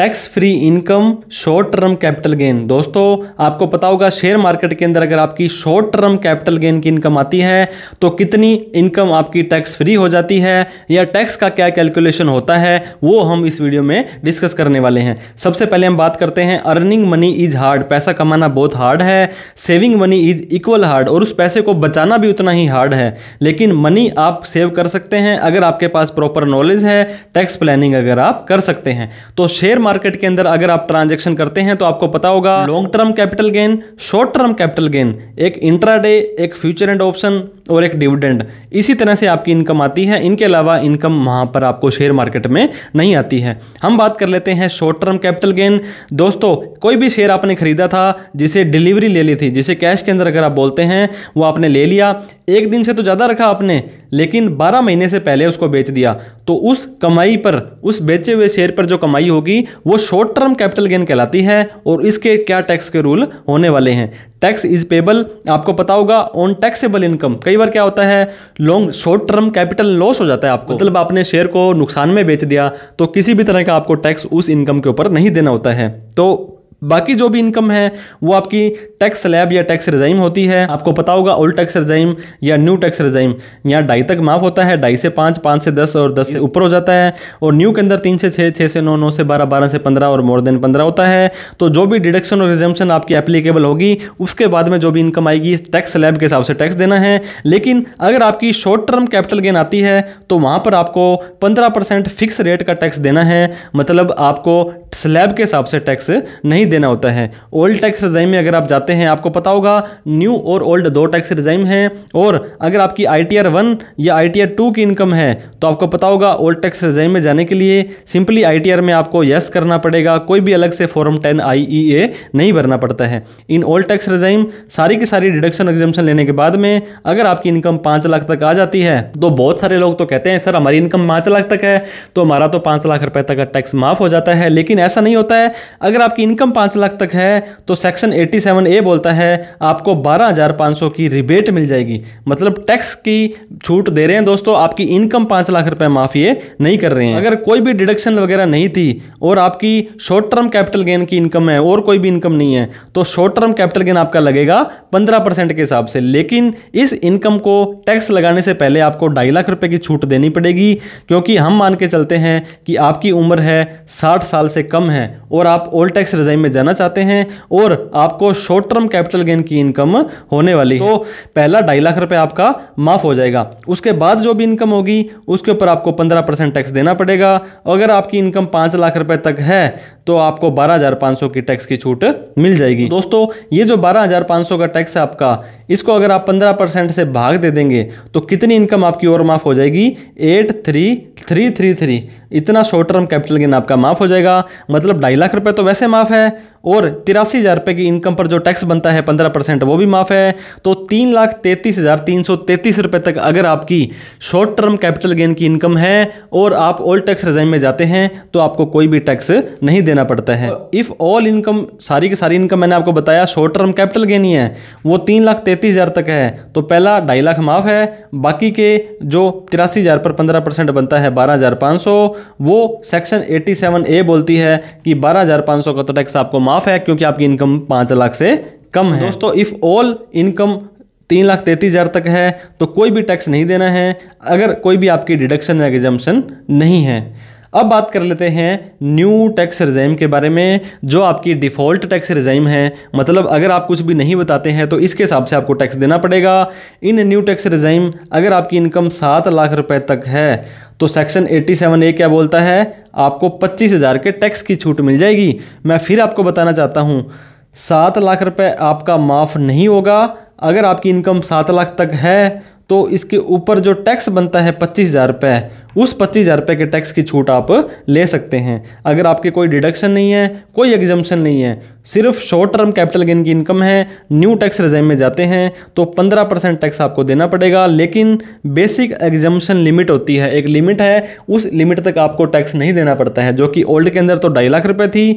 tax free income short term capital gain दोस्तों आपको पता होगा शेयर मार्केट के अंदर अगर आपकी शॉर्ट टर्म कैपिटल गेन की इनकम आती है तो कितनी इनकम आपकी टैक्स फ्री हो जाती है या टैक्स का क्या कैलकुलेशन होता है वो हम इस वीडियो में डिस्कस करने वाले हैं सबसे पहले हम बात करते हैं अर्निंग मनी इज हार्ड पैसा कमाना बहुत हार्ड है saving money is equal hard और उस पैसे को बचाना भी उतना ही हार्ड है लेकिन मनी आप सेव कर सकते हैं अगर आपके पास प्रॉपर नॉलेज है टैक्स प्लानिंग अगर आप कर सकते हैं तो शेयर मार्केट के अंदर अगर आप ट्रांजेक्शन करते हैं तो आपको पता होगा long term capital gain short term capital gain एक इंट्राडे एक फ्यूचर एंड ऑप्शन और एक डिविडेंड इसी तरह से आपकी इनकम आती है इनके अलावा इनकम वहाँ पर आपको शेयर मार्केट में नहीं आती है हम बात कर लेते हैं शॉर्ट टर्म कैपिटल गेन दोस्तों कोई भी शेयर आपने खरीदा था जिसे डिलीवरी ले ली थी जिसे कैश के अंदर अगर आप बोलते हैं वो आपने ले लिया एक दिन से तो ज़्यादा रखा आपने लेकिन 12 महीने से पहले उसको बेच दिया तो उस कमाई पर उस बेचे हुए शेयर पर जो कमाई होगी वो शॉर्ट टर्म कैपिटल गेन कहलाती है और इसके क्या टैक्स के रूल होने वाले हैं टैक्स इज पेबल आपको पता होगा ऑन टैक्सेबल इनकम कई बार क्या होता है long short term capital loss हो जाता है आपको मतलब आपने शेयर को नुकसान में बेच दिया तो किसी भी तरह का आपको टैक्स उस इनकम के ऊपर नहीं देना होता है तो बाकी जो भी इनकम है वो आपकी टैक्स स्लैब या टैक्स रिजाइम होती है आपको पता होगा ओल्ड टैक्स रिजाइम या न्यू टैक्स रिजाइम यहाँ ढाई तक माफ होता है ढाई से पाँच पाँच से दस और दस से ऊपर हो जाता है और न्यू के अंदर तीन से छः छः से नौ नौ से बारह बारह से पंद्रह और मोर देन पंद्रह होता है तो जो भी डिडक्शन और रिजम्पन आपकी एप्लीकेबल होगी उसके बाद में जो भी इनकम आएगी टैक्स स्लैब के हिसाब से टैक्स देना है लेकिन अगर आपकी शॉर्ट टर्म कैपिटल गेन आती है तो वहाँ पर आपको पंद्रह फिक्स रेट का टैक्स देना है मतलब आपको स्लैब के हिसाब से टैक्स नहीं देना होता है ओल्ड टैक्स रिजाइम में अगर आप जाते हैं आपको पता होगा न्यू और ओल्ड दो टैक्स रिजाइम हैं और अगर आपकी आई टी आर वन या आई टी आर टू की इनकम है तो आपको पता होगा ओल्ड टैक्स रिजाइम में जाने के लिए सिंपली आई टी आर में आपको यस करना पड़ेगा कोई भी अलग से फॉर्म टेन आई ई ए नहीं भरना पड़ता है इन ओल्ड टैक्स रिजाइम सारी की सारी डिडक्शन एग्जामेशन लेने के बाद में अगर आपकी इनकम पाँच लाख तक आ जाती है तो बहुत सारे लोग तो कहते हैं सर हमारी इनकम पाँच लाख तक है तो हमारा तो पाँच लाख रुपए तक का टैक्स माफ़ हो जाता है लेकिन लेकिन ऐसा नहीं होता है अगर आपकी इनकम पाँच लाख तक है तो सेक्शन 87 ए बोलता है आपको 12,500 की रिबेट मिल जाएगी मतलब टैक्स की छूट दे रहे हैं दोस्तों आपकी इनकम पाँच लाख रुपए माफ़ ये नहीं कर रहे हैं अगर कोई भी डिडक्शन वगैरह नहीं थी और आपकी शॉर्ट टर्म कैपिटल गेन की इनकम है और कोई भी इनकम नहीं है तो शॉर्ट टर्म कैपिटल गेन आपका लगेगा पंद्रह के हिसाब से लेकिन इस इनकम को टैक्स लगाने से पहले आपको ढाई लाख रुपए की छूट देनी पड़ेगी क्योंकि हम मान के चलते हैं कि आपकी उम्र है साठ साल से कम है और आप ओल्ड टैक्स रजाइम में जाना चाहते हैं और आपको शॉर्ट टर्म कैपिटल गेन की इनकम होने वाली है तो पहला ढाई लाख रुपए आपका माफ़ हो जाएगा उसके बाद जो भी इनकम होगी उसके ऊपर आपको पंद्रह परसेंट टैक्स देना पड़ेगा अगर आपकी इनकम पांच लाख रुपए तक है तो आपको बारह हज़ार पांच सौ की टैक्स की छूट मिल जाएगी दोस्तों ये जो बारह हज़ार पाँच सौ का टैक्स है आपका इसको अगर आप पंद्रह परसेंट से भाग दे देंगे तो कितनी इनकम आपकी और माफ़ हो जाएगी eight three three three three इतना शॉर्ट टर्म कैपिटल गेन आपका माफ़ हो जाएगा मतलब ढाई लाख रुपये तो वैसे माफ़ है और तिरासी हज़ार रुपये की इनकम पर जो टैक्स बनता है पंद्रह परसेंट वो भी माफ़ है तो तीन लाख तैंतीस हज़ार तीन सौ तैंतीस रुपये तक अगर आपकी शॉर्ट टर्म कैपिटल गेन की इनकम है और आप ओल्ड टैक्स रिजाइन में जाते हैं तो आपको कोई भी टैक्स नहीं देना पड़ता है इफ़ ऑल इनकम सारी की सारी इनकम मैंने आपको बताया शॉर्ट टर्म कैपिटल गेन ही है वो तीन लाख तैंतीस हज़ार तक है तो पहला ढाई लाख माफ़ है बाकी के जो तिरासी हज़ार पर पंद्रह परसेंट बनता है बारह हज़ार पाँच सौ वो सेक्शन एटी सेवन ए बोलती है कि बारह हज़ार पाँच सौ का तो टैक्स आपको माफ़ है क्योंकि आपकी इनकम पांच लाख से कम है दोस्तों इफ़ ऑल इनकम तीन लाख तैतीस हज़ार तक है तो कोई भी टैक्स नहीं देना है अगर कोई भी आपकी डिडक्शन या एग्जाम्पन नहीं है अब बात कर लेते हैं न्यू टैक्स रिजाइम के बारे में जो आपकी डिफ़ॉल्ट टैक्स रिजाइम है मतलब अगर आप कुछ भी नहीं बताते हैं तो इसके हिसाब से आपको टैक्स देना पड़ेगा इन न्यू टैक्स रिजाइम अगर आपकी इनकम सात लाख रुपए तक है तो सेक्शन 87 ए क्या बोलता है आपको पच्चीस हज़ार के टैक्स की छूट मिल जाएगी मैं फिर आपको बताना चाहता हूँ सात लाख रुपये आपका माफ़ नहीं होगा अगर आपकी इनकम सात लाख तक है तो इसके ऊपर जो टैक्स बनता है पच्चीस हज़ार रुपये उस पच्चीस हज़ार रुपये के टैक्स की छूट आप ले सकते हैं अगर आपके कोई डिडक्शन नहीं है कोई एग्जम्पन नहीं है सिर्फ शॉर्ट टर्म कैपिटल गेन की इनकम है न्यू टैक्स रिजाइम में जाते हैं तो पंद्रह परसेंट टैक्स आपको देना पड़ेगा लेकिन बेसिक एग्जम्पन लिमिट होती है एक लिमिट है उस लिमिट तक आपको टैक्स नहीं देना पड़ता है जो कि ओल्ड के अंदर तो ढाई लाख रुपये थी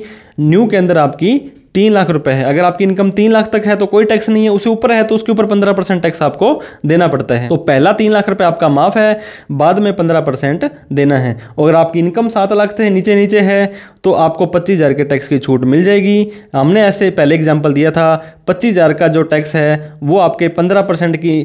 न्यू के अंदर आपकी तीन लाख रुपए है अगर आपकी इनकम तीन लाख तक है तो कोई टैक्स नहीं है उसे ऊपर है तो उसके ऊपर पंद्रह परसेंट टैक्स आपको देना पड़ता है तो पहला तीन लाख रुपए आपका माफ है बाद में पंद्रह परसेंट देना है अगर आपकी इनकम सात लाख से नीचे नीचे है तो आपको पच्चीस हज़ार के टैक्स की छूट मिल जाएगी हमने ऐसे पहले एग्जाम्पल दिया था पच्चीस हज़ार का जो टैक्स है वो आपके पंद्रह परसेंट की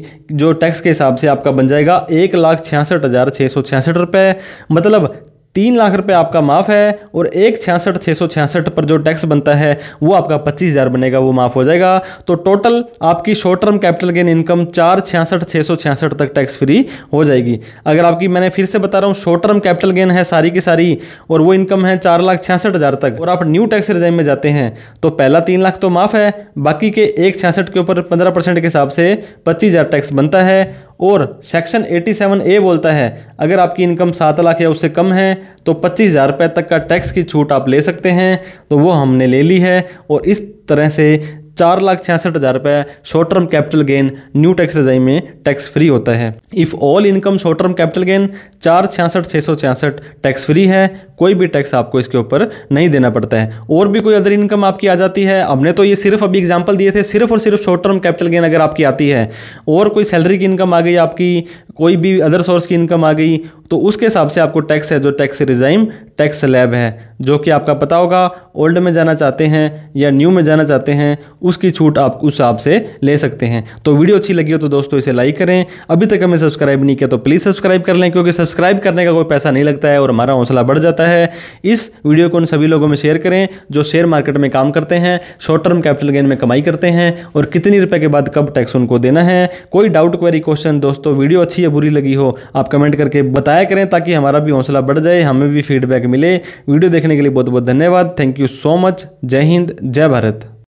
जो टैक्स के हिसाब से आपका बन जाएगा एक लाख छियासठ हज़ार छः सौ छियासठ रुपये मतलब तीन लाख रुपए आपका माफ़ है और एक छियासठ छः सौ छियासठ पर जो टैक्स बनता है वो आपका पच्चीस हज़ार बनेगा वो माफ़ हो जाएगा तो टोटल आपकी short term capital gain income चार छियासठ छः सौ छियासठ तक टैक्स फ्री हो जाएगी अगर आपकी मैंने फिर से बता रहा हूँ शॉर्ट टर्म कैपिटल गेन है सारी की सारी और वो इनकम है चार लाख छियासठ हज़ार तक और आप न्यू टैक्स रिजाइम में जाते हैं तो पहला तीन लाख तो माफ़ है बाकी के एक छियासठ के ऊपर पंद्रह परसेंट के हिसाब से पच्चीस हज़ार टैक्स बनता है और सेक्शन 87 ए बोलता है अगर आपकी इनकम सात लाख या उससे कम है तो पच्चीस हज़ार रुपये तक का टैक्स की छूट आप ले सकते हैं तो वो हमने ले ली है और इस तरह से चार लाख छियासठ हज़ार रुपये short term capital gain new tax regime में टैक्स फ्री होता है if all income short term capital gain चार छियासठ छः सौ छियासठ टैक्स फ्री है कोई भी टैक्स आपको इसके ऊपर नहीं देना पड़ता है और भी कोई अदर इनकम आपकी आ जाती है हमने तो ये सिर्फ अभी एग्जाम्पल दिए थे सिर्फ और सिर्फ शॉर्ट टर्म कैपिटल गेन अगर आपकी आती है और कोई सैलरी की इनकम आ गई आपकी कोई भी अदर सोर्स की इनकम आ गई तो उसके हिसाब से आपको टैक्स है जो टैक्स रिजाइम टैक्स स्लैब है जो कि आपका पता होगा ओल्ड में जाना चाहते हैं या न्यू में जाना चाहते हैं उसकी छूट आप उस हिसाब से ले सकते हैं तो वीडियो अच्छी लगी हो तो दोस्तों इसे लाइक करें अभी तक हमें सब्सक्राइब नहीं किया तो प्लीज़ सब्सक्राइब कर लें क्योंकि सब्सक्राइब करने का कोई पैसा नहीं लगता है और हमारा हौसला बढ़ जाता है इस वीडियो को उन सभी लोगों में शेयर करें जो शेयर मार्केट में काम करते हैं शॉर्ट टर्म कैपिटल गेन में कमाई करते हैं और कितनी रुपये के बाद कब टैक्स उनको देना है कोई डाउट क्वेरी क्वेश्चन दोस्तों वीडियो अच्छी या बुरी लगी हो आप कमेंट करके बताया करें ताकि हमारा भी हौसला बढ़ जाए हमें भी फीडबैक मिले वीडियो देखने के लिए बहुत बहुत धन्यवाद थैंक यू सो मच जय हिंद जय भारत